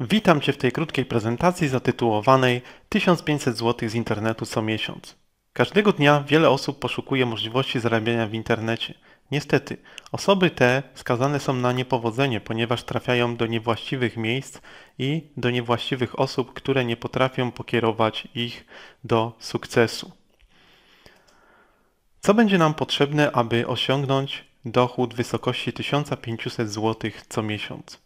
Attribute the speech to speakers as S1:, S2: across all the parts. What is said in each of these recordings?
S1: Witam Cię w tej krótkiej prezentacji zatytułowanej 1500 zł z internetu co miesiąc. Każdego dnia wiele osób poszukuje możliwości zarabiania w internecie. Niestety, osoby te skazane są na niepowodzenie, ponieważ trafiają do niewłaściwych miejsc i do niewłaściwych osób, które nie potrafią pokierować ich do sukcesu. Co będzie nam potrzebne, aby osiągnąć dochód w wysokości 1500 zł co miesiąc?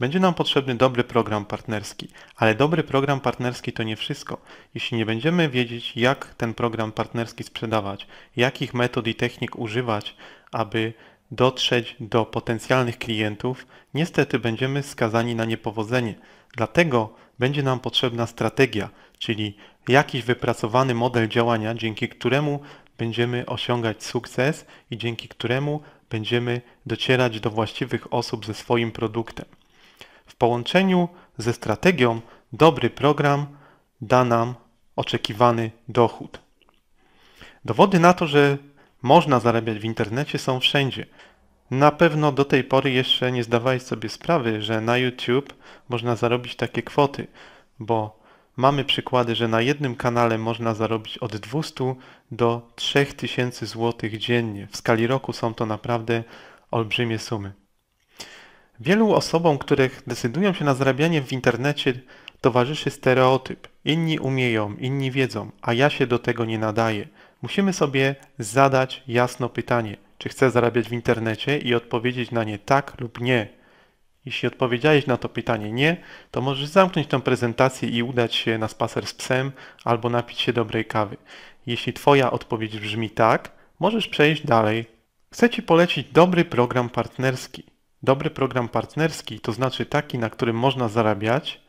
S1: Będzie nam potrzebny dobry program partnerski, ale dobry program partnerski to nie wszystko. Jeśli nie będziemy wiedzieć, jak ten program partnerski sprzedawać, jakich metod i technik używać, aby dotrzeć do potencjalnych klientów, niestety będziemy skazani na niepowodzenie. Dlatego będzie nam potrzebna strategia, czyli jakiś wypracowany model działania, dzięki któremu będziemy osiągać sukces i dzięki któremu będziemy docierać do właściwych osób ze swoim produktem w połączeniu ze strategią dobry program da nam oczekiwany dochód. Dowody na to, że można zarabiać w internecie są wszędzie. Na pewno do tej pory jeszcze nie zdawałeś sobie sprawy, że na YouTube można zarobić takie kwoty, bo mamy przykłady, że na jednym kanale można zarobić od 200 do 3000 zł dziennie. W skali roku są to naprawdę olbrzymie sumy. Wielu osobom, których decydują się na zarabianie w internecie, towarzyszy stereotyp. Inni umieją, inni wiedzą, a ja się do tego nie nadaję. Musimy sobie zadać jasno pytanie, czy chcę zarabiać w internecie i odpowiedzieć na nie tak lub nie. Jeśli odpowiedziałeś na to pytanie nie, to możesz zamknąć tę prezentację i udać się na spacer z psem albo napić się dobrej kawy. Jeśli Twoja odpowiedź brzmi tak, możesz przejść dalej. Chcę Ci polecić dobry program partnerski. Dobry program partnerski to znaczy taki, na którym można zarabiać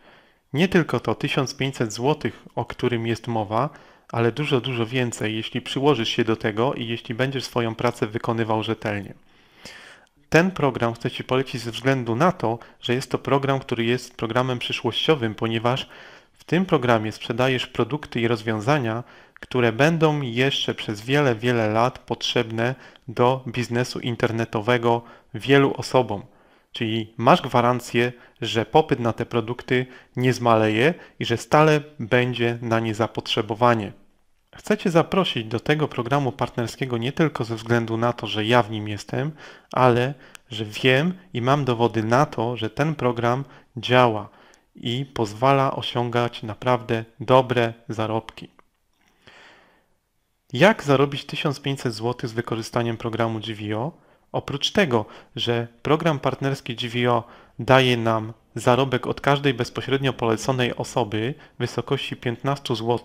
S1: nie tylko to 1500 zł, o którym jest mowa, ale dużo, dużo więcej, jeśli przyłożysz się do tego i jeśli będziesz swoją pracę wykonywał rzetelnie. Ten program chcę Ci polecić ze względu na to, że jest to program, który jest programem przyszłościowym, ponieważ w tym programie sprzedajesz produkty i rozwiązania, które będą jeszcze przez wiele, wiele lat potrzebne do biznesu internetowego wielu osobom. Czyli masz gwarancję, że popyt na te produkty nie zmaleje i że stale będzie na nie zapotrzebowanie. Chcę Cię zaprosić do tego programu partnerskiego nie tylko ze względu na to, że ja w nim jestem, ale że wiem i mam dowody na to, że ten program działa i pozwala osiągać naprawdę dobre zarobki. Jak zarobić 1500 zł z wykorzystaniem programu GVO? Oprócz tego, że program partnerski GVO daje nam zarobek od każdej bezpośrednio poleconej osoby w wysokości 15 zł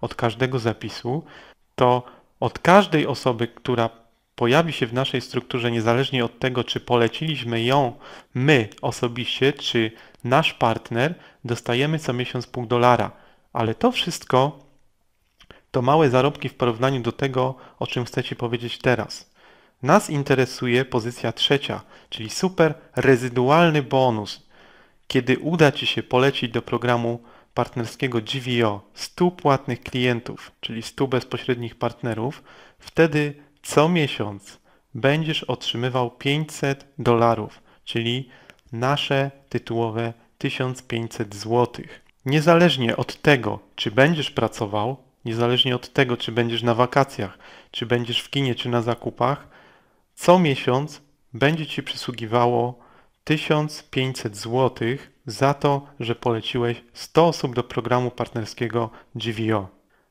S1: od każdego zapisu, to od każdej osoby, która pojawi się w naszej strukturze, niezależnie od tego, czy poleciliśmy ją my osobiście, czy nasz partner, dostajemy co miesiąc pół dolara. Ale to wszystko to małe zarobki w porównaniu do tego, o czym chcecie powiedzieć teraz. Nas interesuje pozycja trzecia, czyli super rezydualny bonus. Kiedy uda Ci się polecić do programu partnerskiego GVO 100 płatnych klientów, czyli 100 bezpośrednich partnerów, wtedy co miesiąc będziesz otrzymywał 500 dolarów, czyli nasze tytułowe 1500 zł. Niezależnie od tego, czy będziesz pracował, niezależnie od tego, czy będziesz na wakacjach, czy będziesz w kinie, czy na zakupach, co miesiąc będzie Ci przysługiwało 1500 zł za to, że poleciłeś 100 osób do programu partnerskiego GVO.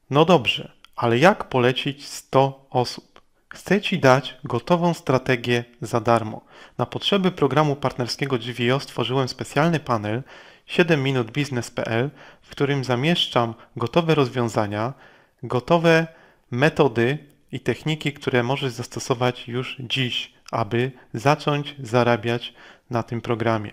S1: No dobrze, ale jak polecić 100 osób? Chcę Ci dać gotową strategię za darmo. Na potrzeby programu partnerskiego GVO stworzyłem specjalny panel 7minutbiznes.pl, w którym zamieszczam gotowe rozwiązania, gotowe metody i techniki, które możesz zastosować już dziś, aby zacząć zarabiać na tym programie.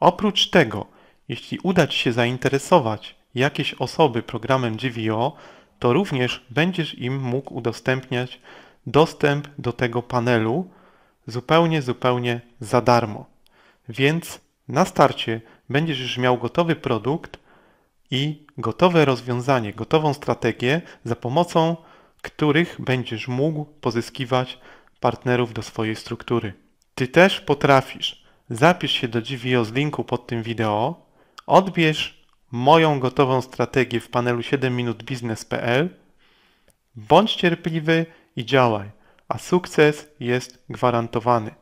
S1: Oprócz tego, jeśli uda Ci się zainteresować jakieś osoby programem GVO, to również będziesz im mógł udostępniać dostęp do tego panelu zupełnie, zupełnie za darmo. Więc na starcie będziesz już miał gotowy produkt i gotowe rozwiązanie, gotową strategię, za pomocą których będziesz mógł pozyskiwać partnerów do swojej struktury. Ty też potrafisz. Zapisz się do GVO z linku pod tym wideo, odbierz moją gotową strategię w panelu 7minutbiznes.pl. Bądź cierpliwy i działaj, a sukces jest gwarantowany.